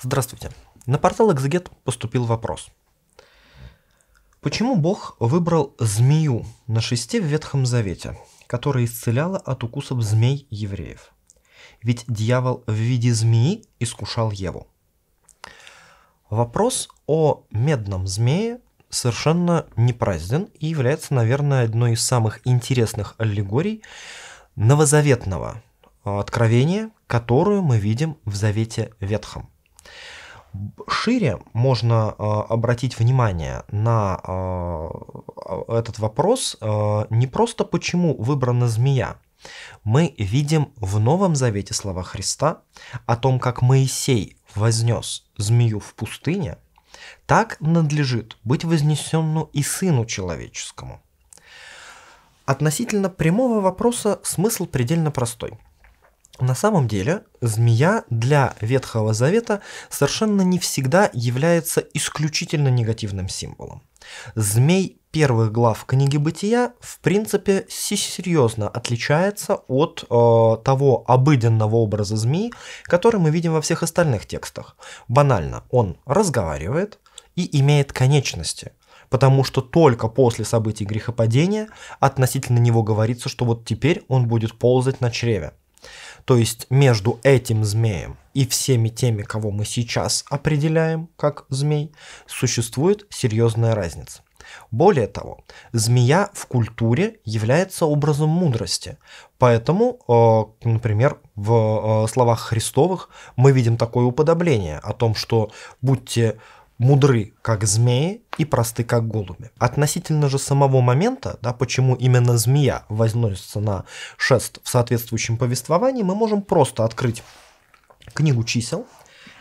Здравствуйте. На портал Экзегет поступил вопрос. Почему Бог выбрал змею на шесте в Ветхом Завете, которая исцеляла от укусов змей евреев? Ведь дьявол в виде змеи искушал Еву. Вопрос о медном змее совершенно не празден и является, наверное, одной из самых интересных аллегорий новозаветного э, откровения, которую мы видим в Завете Ветхом – Шире можно э, обратить внимание на э, этот вопрос э, не просто почему выбрана змея. Мы видим в Новом Завете слова Христа о том, как Моисей вознес змею в пустыне, так надлежит быть вознесенну и Сыну Человеческому. Относительно прямого вопроса смысл предельно простой – на самом деле, змея для Ветхого Завета совершенно не всегда является исключительно негативным символом. Змей первых глав книги Бытия, в принципе, серьезно отличается от э, того обыденного образа змеи, который мы видим во всех остальных текстах. Банально, он разговаривает и имеет конечности, потому что только после событий грехопадения относительно него говорится, что вот теперь он будет ползать на чреве то есть между этим змеем и всеми теми, кого мы сейчас определяем как змей, существует серьезная разница. Более того, змея в культуре является образом мудрости. Поэтому, э, например, в э, словах Христовых мы видим такое уподобление о том, что будьте мудры, как змеи, и просты, как голуби. Относительно же самого момента, да, почему именно змея возносится на шест в соответствующем повествовании, мы можем просто открыть книгу чисел,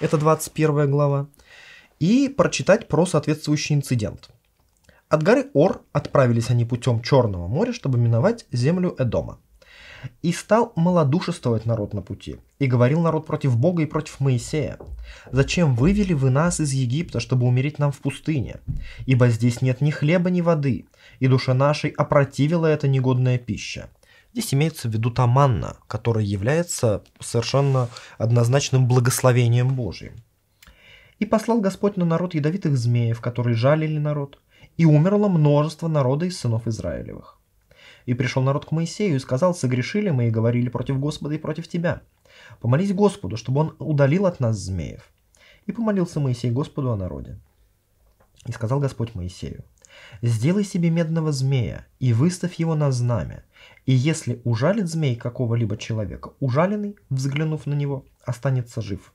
это 21 глава, и прочитать про соответствующий инцидент. От горы Ор отправились они путем Черного моря, чтобы миновать землю Эдома и стал малодушествовать народ на пути, и говорил народ против Бога и против Моисея. «Зачем вывели вы нас из Египта, чтобы умереть нам в пустыне? Ибо здесь нет ни хлеба, ни воды, и душа нашей опротивила эта негодная пища». Здесь имеется в виду таманна, которая является совершенно однозначным благословением Божьим. «И послал Господь на народ ядовитых змеев, которые жалили народ, и умерло множество народа из сынов Израилевых». И пришел народ к Моисею и сказал, согрешили мы и говорили против Господа и против тебя. Помолись Господу, чтобы он удалил от нас змеев. И помолился Моисей Господу о народе. И сказал Господь Моисею, «Сделай себе медного змея и выставь его на знамя, и если ужалит змей какого-либо человека, ужаленный, взглянув на него, останется жив».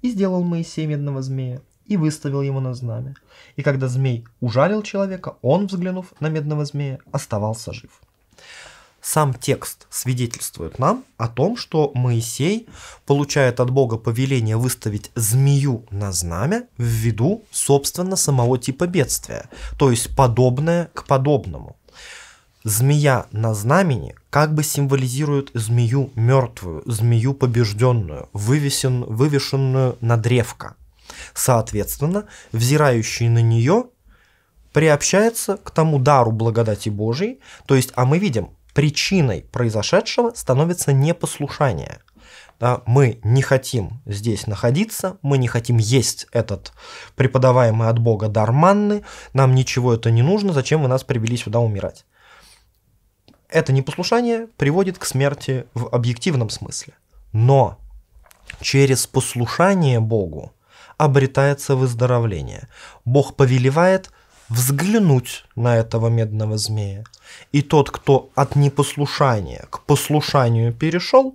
И сделал Моисей медного змея, и выставил его на знамя. И когда змей ужалил человека, он, взглянув на медного змея, оставался жив. Сам текст свидетельствует нам о том, что Моисей получает от Бога повеление выставить змею на знамя ввиду, собственно, самого типа бедствия, то есть подобное к подобному. Змея на знамени как бы символизирует змею мертвую, змею побежденную, вывешенную на древко. Соответственно, взирающий на нее приобщается к тому дару благодати Божией, то есть, а мы видим, причиной произошедшего становится непослушание. Да, мы не хотим здесь находиться, мы не хотим есть этот преподаваемый от Бога дар манны, нам ничего это не нужно, зачем вы нас привели сюда умирать? Это непослушание приводит к смерти в объективном смысле. Но через послушание Богу обретается выздоровление. Бог повелевает взглянуть на этого медного змея. И тот, кто от непослушания к послушанию перешел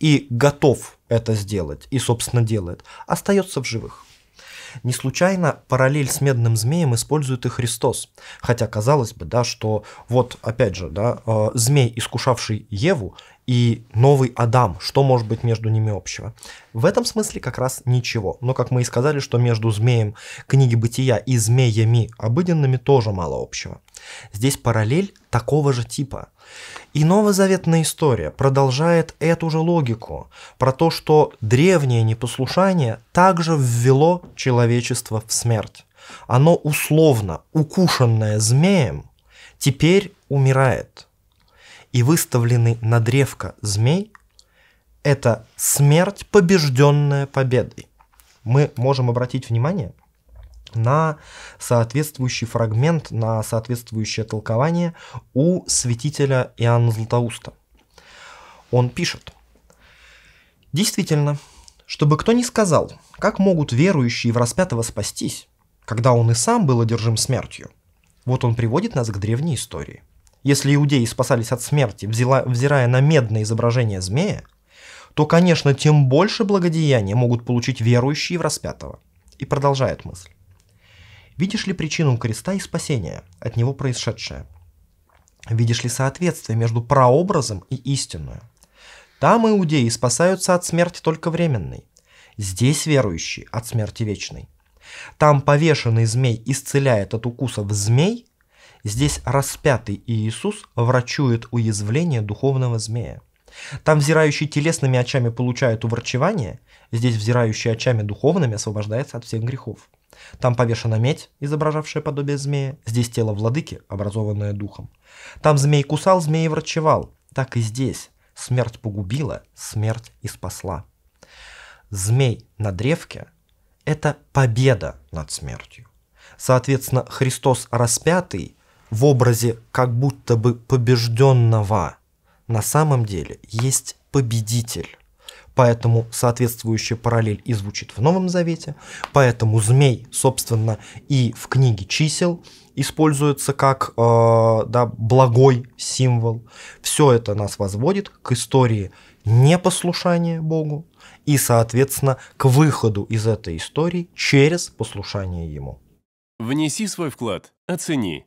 и готов это сделать, и, собственно, делает, остается в живых. Не случайно параллель с медным змеем использует и Христос. Хотя казалось бы, да, что вот опять же, да, э, змей, искушавший Еву, и новый Адам, что может быть между ними общего? В этом смысле как раз ничего. Но как мы и сказали, что между змеем книги бытия и змеями обыденными тоже мало общего. Здесь параллель такого же типа. И новозаветная история продолжает эту же логику про то, что древнее непослушание также ввело человечество в смерть. Оно условно, укушенное змеем, теперь умирает – и выставленный на древко змей – это смерть, побежденная победой. Мы можем обратить внимание на соответствующий фрагмент, на соответствующее толкование у святителя Иоанна Златоуста. Он пишет. «Действительно, чтобы кто ни сказал, как могут верующие в распятого спастись, когда он и сам был одержим смертью. Вот он приводит нас к древней истории – если иудеи спасались от смерти, взяла, взирая на медное изображение змея, то, конечно, тем больше благодеяния могут получить верующие в распятого. И продолжает мысль. Видишь ли причину креста и спасения, от него происшедшее? Видишь ли соответствие между прообразом и истинную? Там иудеи спасаются от смерти только временной, здесь верующий от смерти вечной. Там повешенный змей исцеляет от укусов змей, Здесь распятый Иисус врачует уязвление духовного змея. Там взирающий телесными очами получает уворчевание, здесь взирающий очами духовными освобождается от всех грехов. Там повешена медь, изображавшая подобие змея, здесь тело владыки, образованное духом. Там змей кусал, змей врачевал, так и здесь. Смерть погубила, смерть и спасла. Змей на древке – это победа над смертью. Соответственно, Христос распятый в образе как будто бы побежденного на самом деле есть победитель. Поэтому соответствующая параллель и звучит в Новом Завете. Поэтому змей, собственно, и в книге чисел используется как э, да, благой символ. Все это нас возводит к истории непослушания Богу и, соответственно, к выходу из этой истории через послушание Ему. Внеси свой вклад, оцени